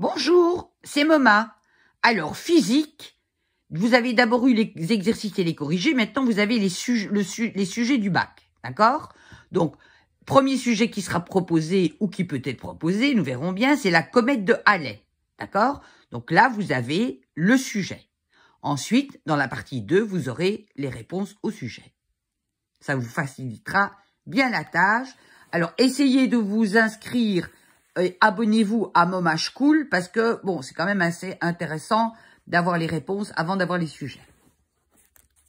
Bonjour, c'est Moma. Alors, physique, vous avez d'abord eu les exercices et les corrigés, maintenant vous avez les, les sujets du bac, d'accord Donc, premier sujet qui sera proposé ou qui peut être proposé, nous verrons bien, c'est la comète de Halley, d'accord Donc là, vous avez le sujet. Ensuite, dans la partie 2, vous aurez les réponses au sujet. Ça vous facilitera bien la tâche. Alors, essayez de vous inscrire euh, abonnez-vous à momage Cool parce que, bon, c'est quand même assez intéressant d'avoir les réponses avant d'avoir les sujets.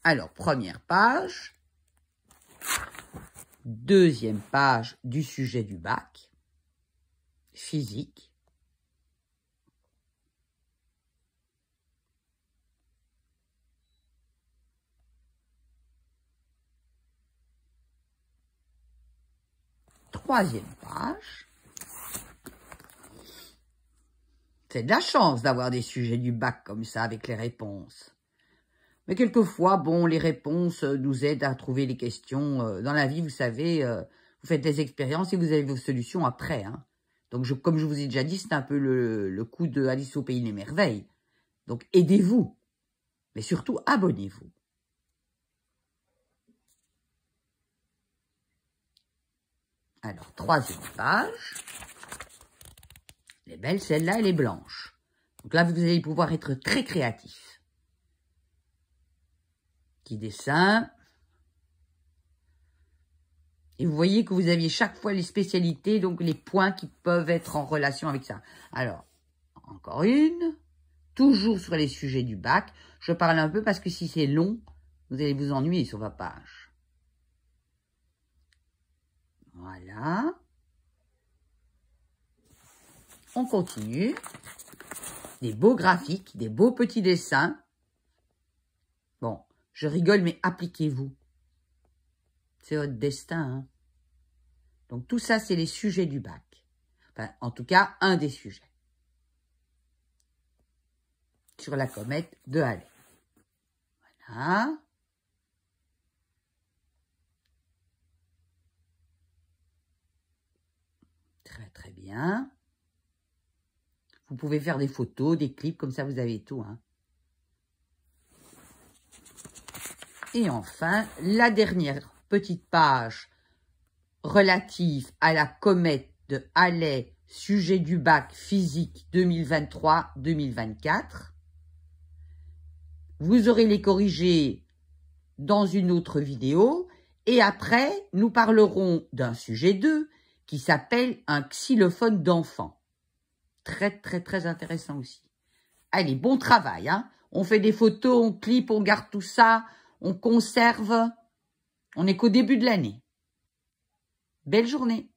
Alors, première page. Deuxième page du sujet du bac. Physique. Troisième page. C'est de la chance d'avoir des sujets du bac comme ça avec les réponses. Mais quelquefois, bon, les réponses euh, nous aident à trouver les questions. Euh, dans la vie, vous savez, euh, vous faites des expériences et vous avez vos solutions après. Hein. Donc, comme je vous ai déjà dit, c'est un peu le, coup de Alice au Pays des Merveilles. Donc, aidez-vous. Mais surtout, abonnez-vous. Alors, troisième page. Elle est belle, celle-là, elle est blanche. Donc là, vous allez pouvoir être très créatif. Petit dessin. Et vous voyez que vous aviez chaque fois les spécialités, donc les points qui peuvent être en relation avec ça. Alors, encore une. Toujours sur les sujets du bac. Je parle un peu parce que si c'est long, vous allez vous ennuyer sur votre page. Voilà. On continue. Des beaux graphiques, des beaux petits dessins. Bon, je rigole, mais appliquez-vous. C'est votre destin. Hein. Donc tout ça, c'est les sujets du bac. en tout cas, un des sujets. Sur la comète de Halley. Voilà. Très très bien. Vous pouvez faire des photos, des clips, comme ça vous avez tout. Hein. Et enfin, la dernière petite page relative à la comète de Halley, sujet du bac physique 2023-2024. Vous aurez les corrigés dans une autre vidéo et après, nous parlerons d'un sujet 2 qui s'appelle un xylophone d'enfant. Très, très, très intéressant aussi. Allez, bon travail. Hein on fait des photos, on clip, on garde tout ça, on conserve. On n'est qu'au début de l'année. Belle journée.